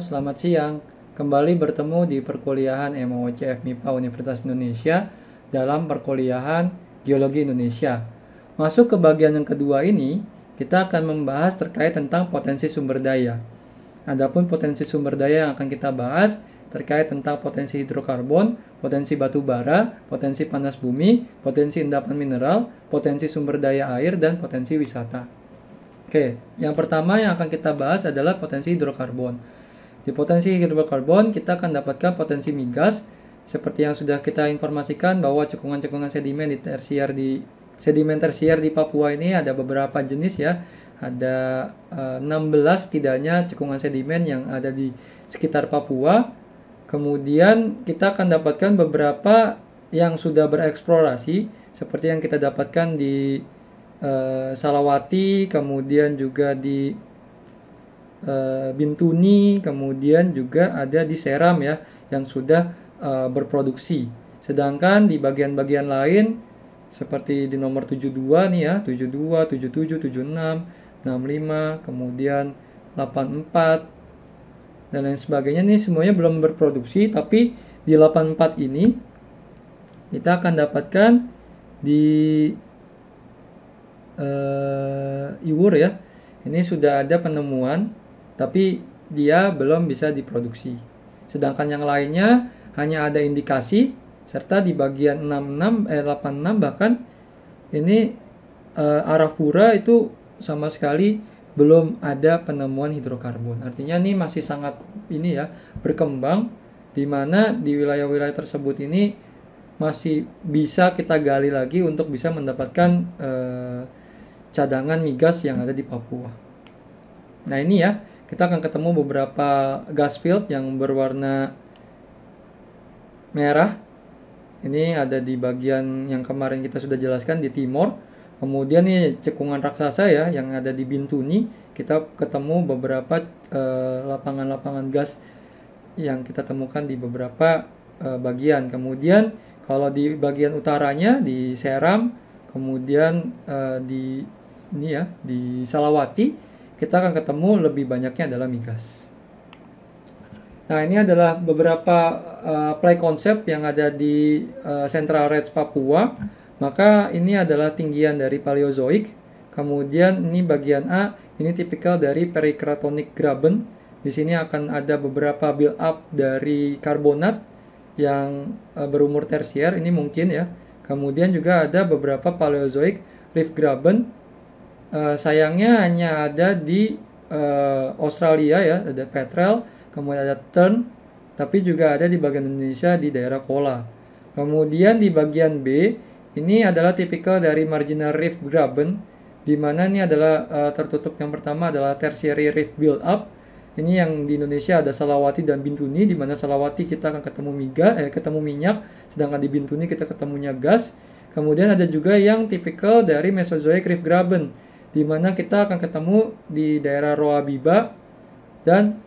selamat siang. Kembali bertemu di perkuliahan MOCF MIPA Universitas Indonesia dalam perkuliahan Geologi Indonesia. Masuk ke bagian yang kedua ini, kita akan membahas terkait tentang potensi sumber daya. Adapun potensi sumber daya yang akan kita bahas terkait tentang potensi hidrokarbon, potensi batu bara, potensi panas bumi, potensi endapan mineral, potensi sumber daya air, dan potensi wisata. Oke, yang pertama yang akan kita bahas adalah potensi hidrokarbon. Di potensi hidrokarbon, kita akan dapatkan potensi migas, seperti yang sudah kita informasikan bahwa cekungan-cekungan sedimen di tersier di sedimen tersier di Papua ini ada beberapa jenis ya. Ada uh, eh, 16 tidaknya cekungan sedimen yang ada di sekitar Papua. Kemudian kita akan dapatkan beberapa yang sudah bereksplorasi seperti yang kita dapatkan di uh, Salawati, kemudian juga di Eh, bintuni, kemudian juga ada di seram ya yang sudah uh, berproduksi. Sedangkan di bagian-bagian lain seperti di nomor 72 nih ya, 72, 77, 76, 65, kemudian 84 dan lain sebagainya nih semuanya belum berproduksi tapi di 84 ini kita akan dapatkan di uh, Iwur ya. Ini sudah ada penemuan tapi dia belum bisa diproduksi. Sedangkan yang lainnya hanya ada indikasi serta di bagian 66 eh 86 bahkan ini eh, Arafura itu sama sekali belum ada penemuan hidrokarbon. Artinya ini masih sangat ini ya berkembang di mana di wilayah-wilayah tersebut ini masih bisa kita gali lagi untuk bisa mendapatkan eh, cadangan migas yang ada di Papua. Nah ini ya kita akan ketemu beberapa gas field yang berwarna merah. Ini ada di bagian yang kemarin kita sudah jelaskan di timur. Kemudian ini cekungan raksasa ya yang ada di Bintuni, kita ketemu beberapa eh, lapangan-lapangan uh, gas yang kita temukan di beberapa uh, bagian. Kemudian kalau di bagian utaranya di Seram, kemudian uh, di ini ya di Salawati kita akan ketemu lebih banyaknya adalah migas. Nah, ini adalah beberapa uh, play konsep yang ada di uh, Central Red Papua. Maka ini adalah tinggian dari Paleozoik. Kemudian ini bagian A, ini tipikal dari perikratonik graben. Di sini akan ada beberapa build up dari karbonat yang uh, berumur tersier, ini mungkin ya. Kemudian juga ada beberapa Paleozoik rift graben Eh, sayangnya hanya ada di uh, Australia ya ada petrel kemudian ada turn tapi juga ada di bagian Indonesia di daerah Kola kemudian di bagian B ini adalah tipikal dari marginal reef graben di mana ini adalah uh, tertutup yang pertama adalah tertiary reef build up ini yang di Indonesia ada Salawati dan Bintuni di mana Salawati kita akan ketemu miga eh ketemu minyak sedangkan di Bintuni kita ketemunya gas kemudian ada juga yang tipikal dari Mesozoic Reef Graben di mana kita akan ketemu di daerah Roabiba dan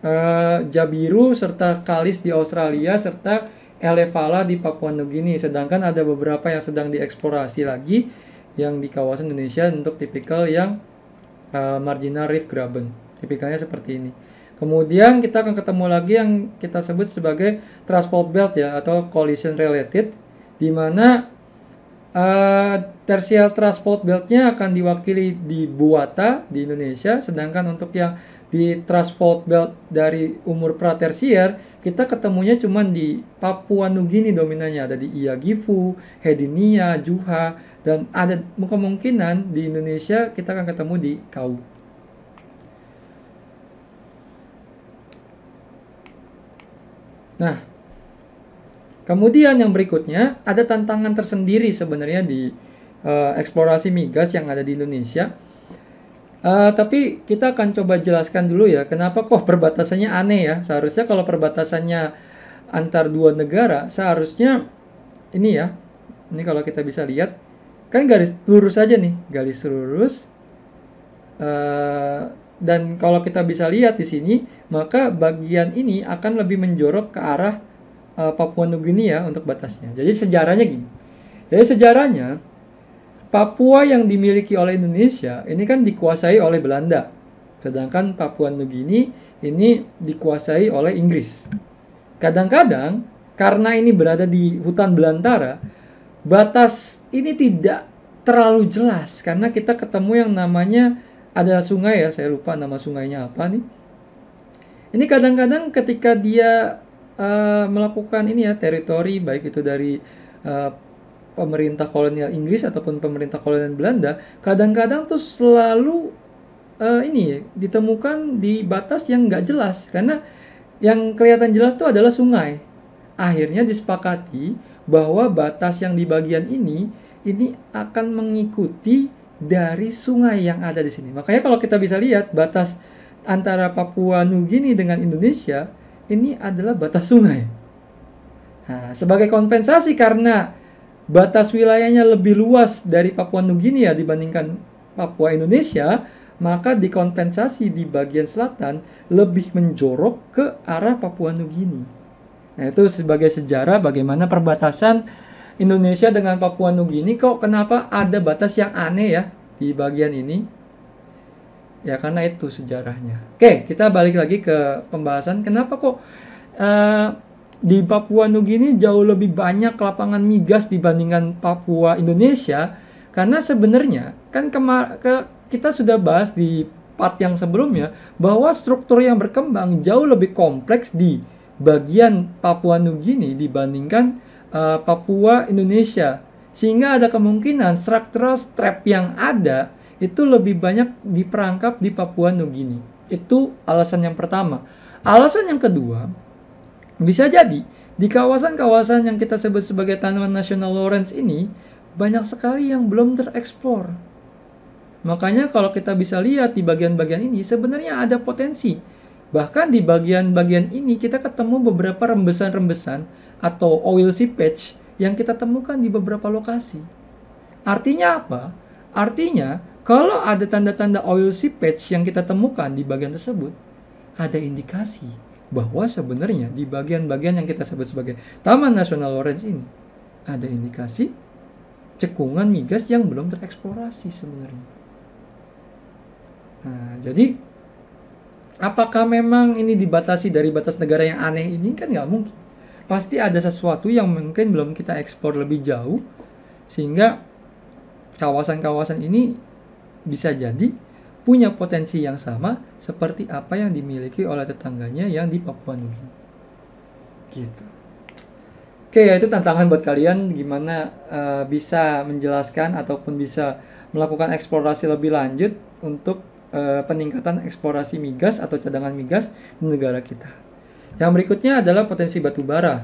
uh, Jabiru serta Kalis di Australia serta Elevala di Papua Nugini. Sedangkan ada beberapa yang sedang dieksplorasi lagi yang di kawasan Indonesia untuk tipikal yang uh, marginal reef graben. Tipikalnya seperti ini. Kemudian kita akan ketemu lagi yang kita sebut sebagai transport belt ya atau collision related di mana Eh, tersial transport beltnya akan diwakili di Buata di Indonesia, sedangkan untuk yang di transport belt dari umur pratersier kita ketemunya cuma di Papua Nugini dominannya ada di Iagifu, Hedinia, Juha dan ada kemungkinan di Indonesia kita akan ketemu di Kau. Nah, Kemudian yang berikutnya ada tantangan tersendiri sebenarnya di uh, eksplorasi migas yang ada di Indonesia. Uh, tapi kita akan coba jelaskan dulu ya kenapa kok perbatasannya aneh ya. Seharusnya kalau perbatasannya antar dua negara seharusnya ini ya. Ini kalau kita bisa lihat kan garis lurus aja nih, garis lurus. Uh, dan kalau kita bisa lihat di sini, maka bagian ini akan lebih menjorok ke arah uh, Papua ya untuk batasnya. Jadi sejarahnya gini. Jadi sejarahnya Papua yang dimiliki oleh Indonesia ini kan dikuasai oleh Belanda. Sedangkan Papua Nugini ini dikuasai oleh Inggris. Kadang-kadang karena ini berada di hutan belantara, batas ini tidak terlalu jelas karena kita ketemu yang namanya ada sungai ya, saya lupa nama sungainya apa nih. Ini kadang-kadang ketika dia uh, melakukan ini ya teritori baik itu dari uh, pemerintah kolonial Inggris ataupun pemerintah kolonial Belanda kadang-kadang tuh selalu uh, ini ditemukan di batas yang nggak jelas karena yang kelihatan jelas tuh adalah sungai akhirnya disepakati bahwa batas yang di bagian ini ini akan mengikuti dari sungai yang ada di sini makanya kalau kita bisa lihat batas antara Papua Nugini dengan Indonesia ini adalah batas sungai. Nah, sebagai kompensasi karena batas wilayahnya lebih luas dari Papua Nugini ya dibandingkan Papua Indonesia, maka dikompensasi di bagian selatan lebih menjorok ke arah Papua Nugini. Nah, itu sebagai sejarah bagaimana perbatasan Indonesia dengan Papua Nugini kok kenapa ada batas yang aneh ya di bagian ini. Ya karena itu sejarahnya. Oke, kita balik lagi ke pembahasan kenapa kok uh, di Papua Nugini jauh lebih banyak lapangan migas dibandingkan Papua Indonesia karena sebenarnya kan ke kita sudah bahas di part yang sebelumnya bahwa struktur yang berkembang jauh lebih kompleks di bagian Papua Nugini dibandingkan uh, Papua Indonesia sehingga ada kemungkinan structural strap yang ada itu lebih banyak diperangkap di Papua Nugini. Itu alasan yang pertama. Alasan yang kedua, bisa jadi di kawasan-kawasan yang kita sebut sebagai tanaman nasional Lawrence ini banyak sekali yang belum tereksplor. Makanya kalau kita bisa lihat di bagian-bagian ini sebenarnya ada potensi. Bahkan di bagian-bagian ini kita ketemu beberapa rembesan-rembesan atau oil seepage yang kita temukan di beberapa lokasi. Artinya apa? Artinya kalau ada tanda-tanda oil seepage yang kita temukan di bagian tersebut, ada indikasi bahwa sebenarnya di bagian-bagian yang kita sebut sebagai Taman Nasional Lawrence ini ada indikasi cekungan migas yang belum tereksplorasi sebenarnya. Nah, jadi apakah memang ini dibatasi dari batas negara yang aneh ini kan nggak mungkin. Pasti ada sesuatu yang mungkin belum kita ekspor lebih jauh sehingga kawasan-kawasan ini bisa jadi punya potensi yang sama seperti apa yang dimiliki oleh tetangganya yang di Papua Nugini. Gitu. Oke, ya itu tantangan buat kalian gimana uh, bisa menjelaskan ataupun bisa melakukan eksplorasi lebih lanjut untuk uh, peningkatan eksplorasi migas atau cadangan migas di negara kita. Yang berikutnya adalah potensi batu bara.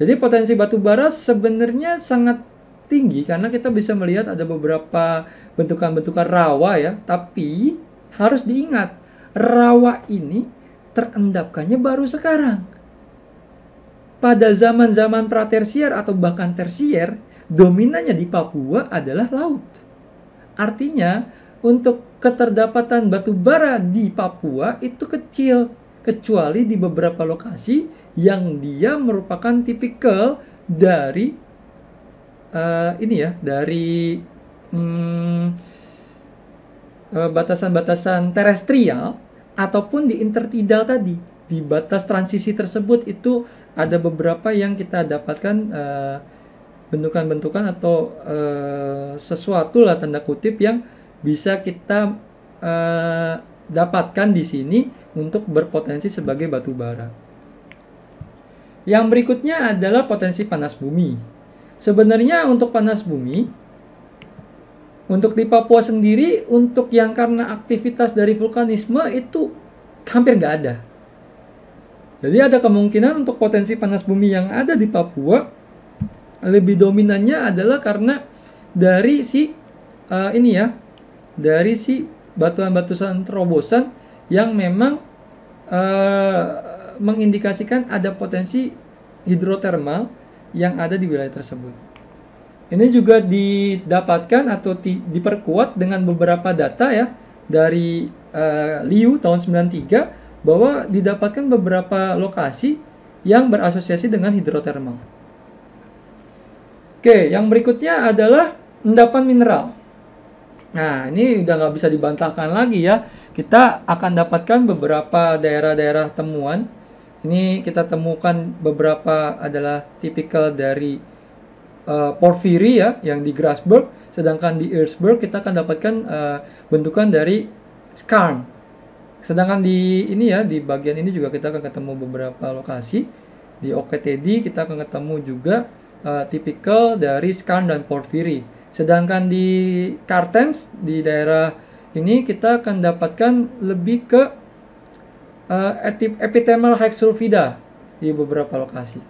Jadi potensi batu bara sebenarnya sangat tinggi karena kita bisa melihat ada beberapa bentukan-bentukan rawa ya, tapi harus diingat rawa ini terendapkannya baru sekarang. Pada zaman-zaman pratersier atau bahkan tersier, dominannya di Papua adalah laut. Artinya, untuk keterdapatan batu bara di Papua itu kecil, kecuali di beberapa lokasi yang dia merupakan tipikal dari uh, ini ya dari batasan hmm, eh, batasan-batasan terestrial ataupun di intertidal tadi di batas transisi tersebut itu ada beberapa yang kita dapatkan bentukan eh, bentukan-bentukan atau uh, sesuatu lah tanda kutip yang bisa kita uh, dapatkan di sini untuk berpotensi sebagai batu bara. Yang berikutnya adalah potensi panas bumi. Sebenarnya untuk panas bumi, untuk di Papua sendiri, untuk yang karena aktivitas dari vulkanisme itu hampir nggak ada. Jadi ada kemungkinan untuk potensi panas bumi yang ada di Papua lebih dominannya adalah karena dari si uh, ini ya, dari si batuan-batuan terobosan yang memang uh, mengindikasikan ada potensi hidrotermal yang ada di wilayah tersebut. Ini juga didapatkan atau di, diperkuat dengan beberapa data ya dari uh, Liu tahun 93 bahwa didapatkan beberapa lokasi yang berasosiasi dengan hidrotermal. Oke, yang berikutnya adalah endapan mineral. Nah, ini udah nggak bisa dibantahkan lagi ya. Kita akan dapatkan beberapa daerah-daerah temuan ini kita temukan beberapa adalah tipikal dari uh, eh, porfiri ya yang di Grasberg, sedangkan di Erzberg kita akan dapatkan uh, bentukan dari skarn. Sedangkan di ini ya di bagian ini juga kita akan ketemu beberapa lokasi di OKTD kita akan ketemu juga uh, tipikal dari skarn dan porfiri. Sedangkan di Kartens di daerah ini kita akan dapatkan lebih ke uh, eh, epithemal di beberapa lokasi.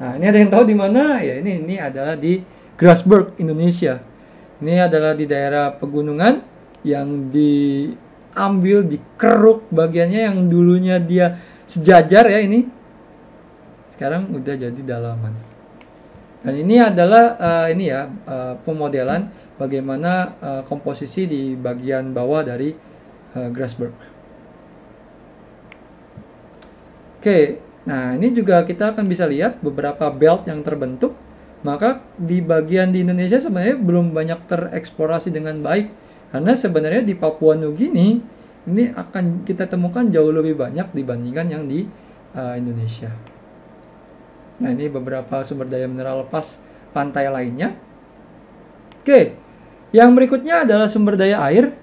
Nah, ini ada yang tahu di mana? Ya, ini ini adalah di Grasberg, Indonesia. Ini adalah di daerah pegunungan yang diambil dikeruk bagiannya yang dulunya dia sejajar ya ini. Sekarang udah jadi dalaman. Dan ini adalah uh, ini ya uh, pemodelan bagaimana uh, komposisi di bagian bawah dari uh, Grasberg. Oke, nah ini juga kita akan bisa lihat beberapa belt yang terbentuk. Maka di bagian di Indonesia sebenarnya belum banyak tereksplorasi dengan baik. Karena sebenarnya di Papua Nugini ini akan kita temukan jauh lebih banyak dibandingkan yang di uh, Indonesia. Nah ini beberapa sumber daya mineral lepas pantai lainnya. Oke, yang berikutnya adalah sumber daya air.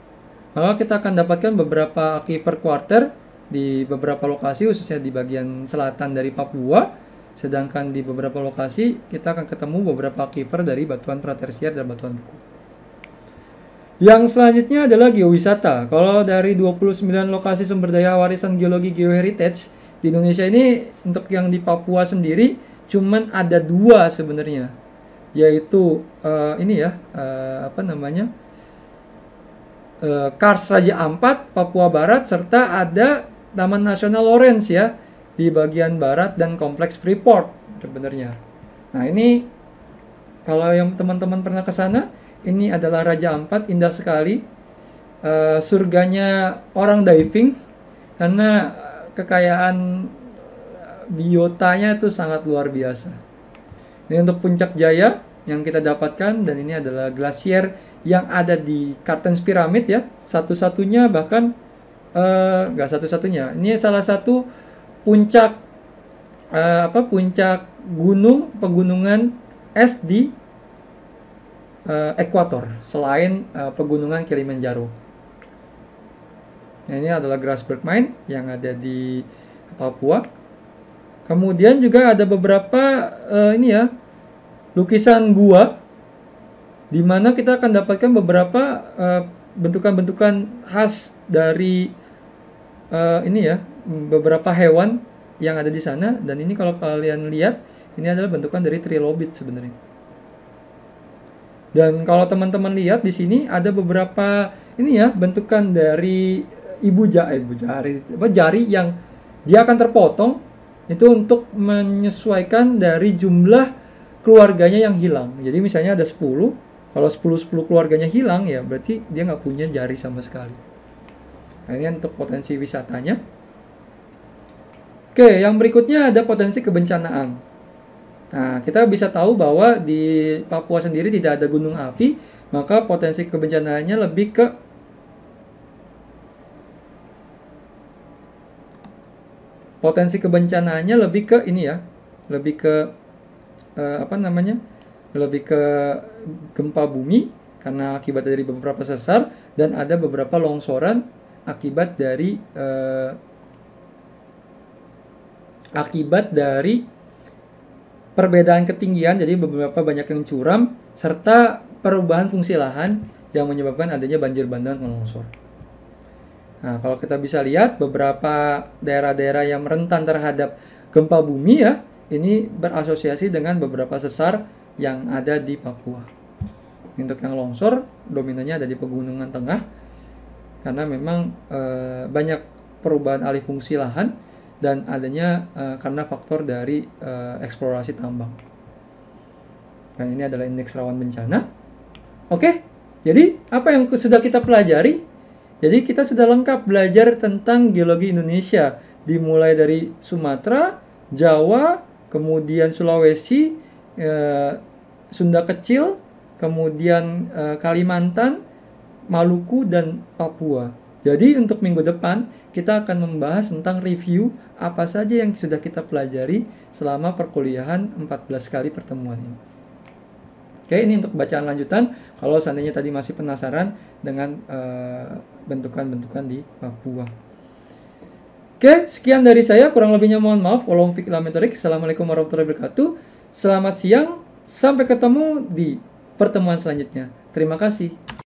Maka kita akan dapatkan beberapa aquifer quarter di beberapa lokasi khususnya di bagian selatan dari Papua sedangkan di beberapa lokasi kita akan ketemu beberapa kiper dari batuan pratersiar dan batuan buku. Yang selanjutnya adalah geowisata. Kalau dari 29 lokasi sumber daya warisan geologi geoheritage di Indonesia ini untuk yang di Papua sendiri cuman ada dua sebenarnya yaitu uh, ini ya uh, apa namanya uh, eh, Kars Raja Ampat Papua Barat serta ada Taman Nasional Lawrence ya di bagian barat dan kompleks Freeport sebenarnya. Nah ini kalau yang teman-teman pernah ke sana, ini adalah Raja Ampat, indah sekali, uh, surganya orang diving karena kekayaan eh, biotanya itu sangat luar biasa. Ini untuk puncak jaya yang kita dapatkan dan ini adalah glasier yang ada di Kartens Pyramid ya, satu-satunya bahkan Eh, nggak uh, satu-satunya. Ini salah satu puncak uh, apa puncak gunung pegunungan es di uh, ekuator selain uh, pegunungan Kilimanjaro. Nah, ini adalah Grasberg Mine yang ada di Papua. Kemudian juga ada beberapa uh, ini ya lukisan gua di mana kita akan dapatkan beberapa uh, bentukan -bentukan khas dari uh, ini ya beberapa hewan yang ada di sana dan ini kalau kalian lihat ini adalah bentukan dari trilobit sebenarnya. Dan kalau teman-teman lihat di sini ada beberapa ini ya bentukan dari ibu jari, eh, ibu jari apa jari yang dia akan terpotong itu untuk menyesuaikan dari jumlah keluarganya yang hilang. Jadi misalnya ada 10, kalau 10 10 keluarganya hilang ya berarti dia nggak punya jari sama sekali. Nah, ini untuk potensi wisatanya. Oke, yang berikutnya ada potensi kebencanaan. Nah, kita bisa tahu bahwa di Papua sendiri tidak ada gunung api, maka potensi kebencanaannya lebih ke potensi kebencanaannya lebih ke ini ya, lebih ke eh, apa namanya? lebih ke gempa bumi karena akibat dari beberapa sesar dan ada beberapa longsoran akibat dari uh, akibat dari perbedaan ketinggian jadi beberapa banyak yang curam serta perubahan fungsi lahan yang menyebabkan adanya banjir bandang dan longsor. Nah, kalau kita bisa lihat beberapa daerah-daerah yang rentan terhadap gempa bumi ya, ini berasosiasi dengan beberapa sesar yang ada di Papua. Untuk yang longsor, dominannya ada di pegunungan tengah, karena memang e, banyak perubahan alih fungsi lahan dan adanya e, karena faktor dari e, eksplorasi tambang. Dan ini adalah indeks rawan bencana. Oke, jadi apa yang sudah kita pelajari? Jadi kita sudah lengkap belajar tentang geologi Indonesia dimulai dari Sumatera, Jawa, kemudian Sulawesi, e, Sunda Kecil, kemudian e, Kalimantan, Maluku, dan Papua. Jadi untuk minggu depan kita akan membahas tentang review apa saja yang sudah kita pelajari selama perkuliahan 14 kali pertemuan ini. Oke, ini untuk bacaan lanjutan. Kalau seandainya tadi masih penasaran dengan eh, bentukan-bentukan uh, di Papua. Oke, sekian dari saya. Kurang lebihnya mohon maaf. Assalamualaikum warahmatullahi wabarakatuh. Selamat siang. Sampai ketemu di pertemuan selanjutnya. Terima kasih.